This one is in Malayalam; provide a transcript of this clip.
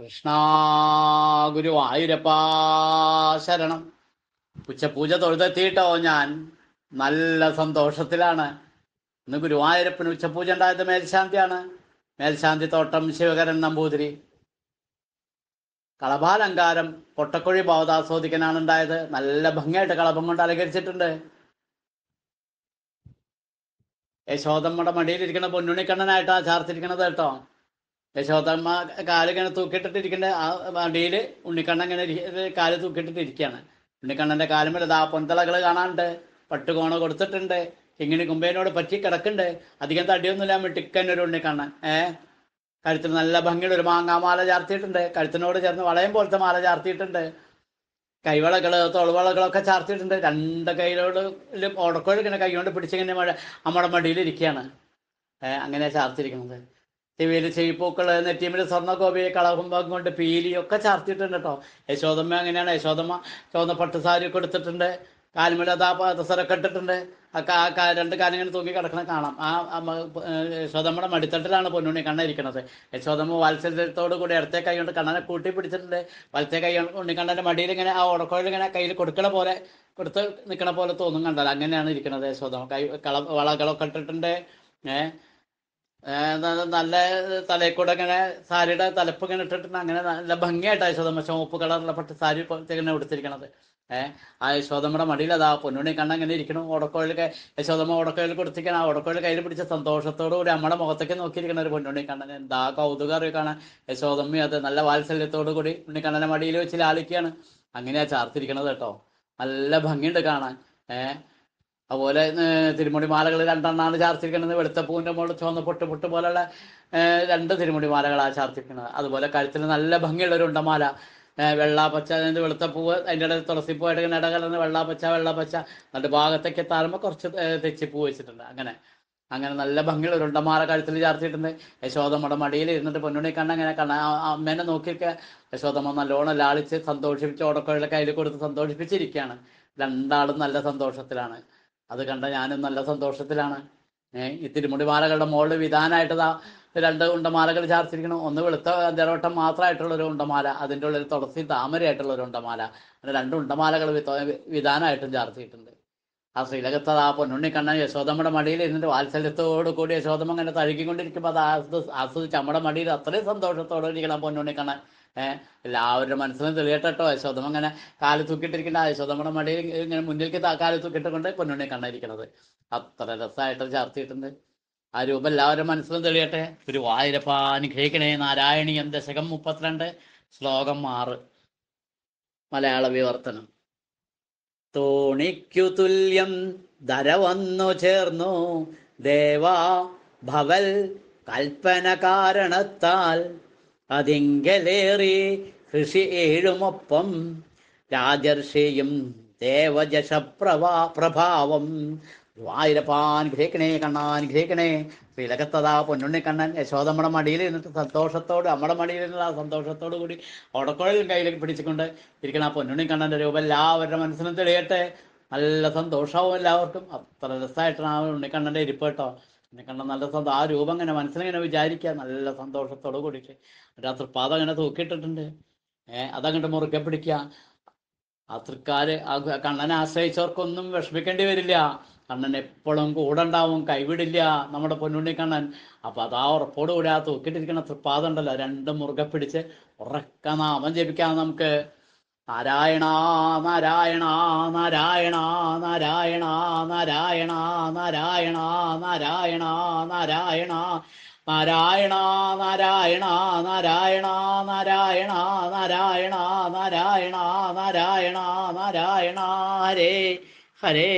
കൃഷ്ണ ഗുരുവായൂരപ്പ ശരണം ഉച്ചപൂജ തൊഴുതെത്തിയിട്ടോ ഞാൻ നല്ല സന്തോഷത്തിലാണ് ഇന്ന് ഗുരുവായൂരപ്പന് ഉച്ചപൂജ ഉണ്ടായത് മേൽശാന്തിയാണ് മേൽശാന്തി തോട്ടം ശിവകരൻ നമ്പൂതിരി കളഭാലങ്കാരം പൊട്ടക്കുഴി ഭാവതാസ്വദിക്കനാണ് ഉണ്ടായത് നല്ല ഭംഗിയായിട്ട് കളഭം കൊണ്ട് അലങ്കരിച്ചിട്ടുണ്ട് യശോദമ്മയുടെ മടിയിലിരിക്കുന്ന പൊന്നുണിക്കണ്ണനായിട്ടാണ് ചാർത്തിരിക്കണത് കേട്ടോ യശോദമ്മ കാല് ഇങ്ങനെ തൂക്കിയിട്ടിട്ട് ആ വണ്ടിയിൽ ഉണ്ണിക്കണ്ണൻ ഇങ്ങനെ കാല് തൂക്കിട്ടിട്ടിരിക്കുകയാണ് ഇരിക്കുകയാണ് കാലം കാലുമേൽ ആ പൊന്തളകൾ കാണാണ്ട് പട്ടുകോണ കൊടുത്തിട്ടുണ്ട് ഇങ്ങനെ കുമ്പേനോട് പറ്റി കിടക്കുണ്ട് അധികം തടിയൊന്നുമില്ല മിട്ടിക്കനൊരു ഉണ്ണിക്കണ്ണൻ ഏ കഴുത്തിന് നല്ല ഭംഗിയുള്ള ഒരു മാങ്ങാമാല ചാർത്തിയിട്ടുണ്ട് കഴുത്തിനോട് ചേർന്ന് വളയം പോലത്തെ മാല ചാർത്തിയിട്ടുണ്ട് കൈവളകള് തൊളവളകളൊക്കെ ചാർത്തിയിട്ടുണ്ട് രണ്ട് കൈയിലോട് ഓടക്കോഴിങ്ങനെ കൈ കൊണ്ട് പിടിച്ചിങ്ങനെ നമ്മുടെ മടിയിൽ ഇരിക്കുകയാണ് അങ്ങനെ ചാർത്തിരിക്കുന്നത് ചെവിയിൽ എന്ന ടീമിലെ സ്വർണ്ണഗോപിയെ കളകുംഭം കൊണ്ട് പീലിയൊക്കെ ചാർത്തിയിട്ടുണ്ട് കേട്ടോ യശോദമ്മ അങ്ങനെയാണ് യശോദമ്മ ചുവന്ന പട്ട് സാരി കൊടുത്തിട്ടുണ്ട് കാൽമിൽ അതാ കെട്ടിട്ടുണ്ട് ഇട്ടിട്ടുണ്ട് ആ രണ്ട് ഇങ്ങനെ തൂങ്ങി കിടക്കണ കാണാം ആ യശോദമ്മയുടെ മടിത്തട്ടിലാണ് പൊന്നുണ്ണി കണ്ണ യശോദമ്മ വാത്സല്യത്തോട് കൂടി ഇടത്തെ കൈ കൊണ്ട് കണ്ണനെ കൂട്ടി പിടിച്ചിട്ടുണ്ട് വലത്തെ കൈ കൊണ്ട് ഉണ്ണിക്കണ്ണൻ്റെ മടിയിൽ ഇങ്ങനെ ആ ഉടക്കോയിൽ ഇങ്ങനെ കയ്യിൽ കൊടുക്കണ പോലെ കൊടുത്ത് നിൽക്കണ പോലെ തോന്നും കണ്ടാൽ അങ്ങനെയാണ് ഇരിക്കുന്നത് യശോദമ്മ കൈ കള വളകളൊക്കെ ഇട്ടിട്ടുണ്ട് ഏഹ് നല്ല തലയിൽ കൂടെ ഇങ്ങനെ സാരിയുടെ തലപ്പ് ഇങ്ങനെ ഇട്ടിട്ടുണ്ട് അങ്ങനെ നല്ല ഭംഗിയായിട്ട് യശോദമ്മ ചുവപ്പ് കളറുള്ള പട്ട് സാരി ഇങ്ങനെ ഉടുത്തിരിക്കണത് ഏഹ് ആ യശോദമ്മയുടെ മടിയിൽ അതാ പൊന്നുണി കണ്ണ അങ്ങനെ ഇരിക്കണം ഓടക്കോഴിലൊക്കെ യശോദമ്മ ഓടക്കോഴിൽ കൊടുത്തിരിക്കണം ആ ഓടക്കോഴിൽ കയ്യിൽ പിടിച്ച കൂടി നമ്മുടെ മുഖത്തേക്ക് നോക്കിയിരിക്കണ ഒരു പൊന്നുണി കണ്ണൻ എന്താ കൗതുക അറിയിക്കാണ് യശോദമ്മ അത് നല്ല വാത്സല്യത്തോടു കൂടി ഉണ്ണിക്കണ്ണനെ മടിയിൽ വെച്ച് ലാളിക്കുകയാണ് അങ്ങനെയാ ചാർത്തിരിക്കണത് കേട്ടോ നല്ല ഭംഗിയുണ്ട് കാണാൻ ഏഹ് അതുപോലെ തിരുമുടി മാലകൾ രണ്ടെണ്ണാണ് ചാർത്തിരിക്കുന്നത് വെളുത്ത പൂവിൻ്റെ മുകളിൽ ചുവന്ന പൊട്ട് പൊട്ട് പോലെയുള്ള രണ്ട് തിരുമുടി മാലകളാണ് ചാർത്തിരിക്കുന്നത് അതുപോലെ കഴുത്തിൽ നല്ല ഭംഗിയുള്ള ഒരു ഉണ്ടമാല വെള്ള പച്ച അതിൻ്റെ വെളുത്ത പൂവ് അതിൻ്റെ ഇടയിൽ തുളസിപ്പൂവായിട്ട് ഇങ്ങനെ ഇടകലർന്ന് വെള്ള പച്ച വെള്ള പച്ച എന്നിട്ട് ഭാഗത്തേക്ക് എത്താറുമ്പോൾ കുറച്ച് തെച്ചിപ്പൂ വെച്ചിട്ടുണ്ട് അങ്ങനെ അങ്ങനെ നല്ല ഭംഗിയുള്ള ഒരു ഉണ്ടമാല കഴുത്തിൽ ചാർത്തിയിട്ടുണ്ട് യശോദമ്മയുടെ മടിയിൽ ഇരുന്നിട്ട് പൊന്നുണി കണ്ണ അങ്ങനെ കണ്ണ അമ്മേനെ നോക്കിയൊക്കെ യശോദമ്മ നല്ലോണം ലാളിച്ച് സന്തോഷിപ്പിച്ച് ഓടക്കോഴിയുടെ കയ്യിൽ കൊടുത്ത് സന്തോഷിപ്പിച്ചിരിക്കുകയാണ് രണ്ടാളും നല്ല സന്തോഷത്തിലാണ് അത് കണ്ട ഞാനും നല്ല സന്തോഷത്തിലാണ് ഈ തിരുമുടിമാലകളുടെ മുകളിൽ വിധാനമായിട്ട് രണ്ട് ഉണ്ടമാലകൾ ചാർച്ചിരിക്കണം ഒന്ന് വെളുത്ത ജലവട്ടം മാത്രമായിട്ടുള്ള ഒരു ഉണ്ടമാല അതിൻ്റെ ഉള്ളിൽ തുളസി താമരയായിട്ടുള്ള ഒരു ഉണ്ടമാല അങ്ങനെ രണ്ട് ഉണ്ടമാലകൾ വിധാനമായിട്ടും ചാർച്ചിട്ടുണ്ട് ആ ശ്രീലകത്ത് ആ പൊന്നുണ്ണി കണ്ണാൻ യശോദമ്മയുടെ മടിയിൽ ഇരുന്നിട്ട് വാത്സല്യത്തോടു കൂടി യശോദമ്മ അങ്ങനെ തഴുകിക്കൊണ്ടിരിക്കുമ്പോൾ അത് ആസ്വദി ആസ്വദിച്ച് നമ്മുടെ മടിയിൽ അത്രയും സന്തോഷത്തോടെ ഇരിക്കണം പൊന്നുണ്ണി കണ്ണാൻ ഏഹ് എല്ലാവരുടെ മനസ്സിന് തെളിയട്ടോ യശോദമ്മ ഇങ്ങനെ കാല് തൂക്കിയിട്ടിരിക്കുന്ന യശോദമ്മയുടെ മടിയിൽ ഇങ്ങനെ മുന്നിലേക്ക് കാല് തൂക്കിയിട്ടുകൊണ്ട് പൊന്നുണ്ണി കണ്ണായിരിക്കണത് അത്ര രസമായിട്ട് ചർത്തിയിട്ടുണ്ട് ആ രൂപം എല്ലാവരുടെ മനസ്സിലും തെളിയട്ടെ ഒരു വായൂരപ്പ അനുഗ്രഹിക്കണേ നാരായണീയം ദശകം മുപ്പത്തിരണ്ട് ശ്ലോകം ആറ് മലയാള വിവർത്തനം തോണിക്കു തുല്യം ധര വന്നു ചേർന്നു ദേവാ ഭവൽ കൽപ്പന കാരണത്താൽ അതിങ്കലേറി ഋഷി ഏഴുമൊപ്പം രാജർഷിയും ദേവജശ പ്രഭാവം ഗുരുവായൂരപ്പാനുഗ്രഹിക്കണേ കണ്ണാനുഗ്രഹിക്കണേ വിലകത്തതാ പൊന്നുണ്ണി കണ്ണൻ നമ്മുടെ മടിയിൽ ഇരുന്നിട്ട് സന്തോഷത്തോട് നമ്മുടെ മടിയിൽ നിന്നുള്ള സന്തോഷത്തോടു കൂടി ഓടക്കുഴലും കയ്യിലേക്ക് പിടിച്ചുകൊണ്ട് ഇരിക്കണം ആ പൊന്നുണ്ണി കണ്ണൻ്റെ രൂപം എല്ലാവരുടെ മനസ്സിനും തെളിയട്ടെ നല്ല സന്തോഷമാവും എല്ലാവർക്കും അത്ര രസമായിട്ടാണ് ആ ഉണ്ണിക്കണ്ണൻ്റെ ഇരിപ്പ് കേട്ടോ ഉണ്ണിക്കണ്ണൻ നല്ല സന്തോഷം ആ രൂപം ഇങ്ങനെ മനസ്സിനെങ്ങനെ വിചാരിക്കുക നല്ല സന്തോഷത്തോട് കൂടിയിട്ട് എന്നിട്ട് ആ അങ്ങനെ തൂക്കിയിട്ടിട്ടുണ്ട് ഏഹ് അതങ്ങോട്ട് മുറുക്കെ പിടിക്കുക ആ തൃക്കാര് ആ കണ്ണനെ ആശ്രയിച്ചവർക്കൊന്നും വിഷമിക്കേണ്ടി വരില്ല കണ്ണൻ എപ്പോഴും കൂടെ ഉണ്ടാവും കൈവിടില്ല നമ്മുടെ പൊന്നുണ്ണി കണ്ണൻ അപ്പൊ അതാ ഉറപ്പോടുകൂടി ആ തൂക്കിട്ടിരിക്കുന്ന തൃപ്പാത ഉണ്ടല്ലോ രണ്ട് മുറുകെ പിടിച്ച് ഉറക്ക നാമം ജപിക്കാം നമുക്ക് നാരായണ നാരായണ നാരായണ നാരായണ നാരായണ നാരായണ നാരായണ നാരായണ നാരായണ നാരായണ നാരായണ നാരായണ നാരായണ നാരായണ നാരായണ നാരായണ ഹരേ ഹരേ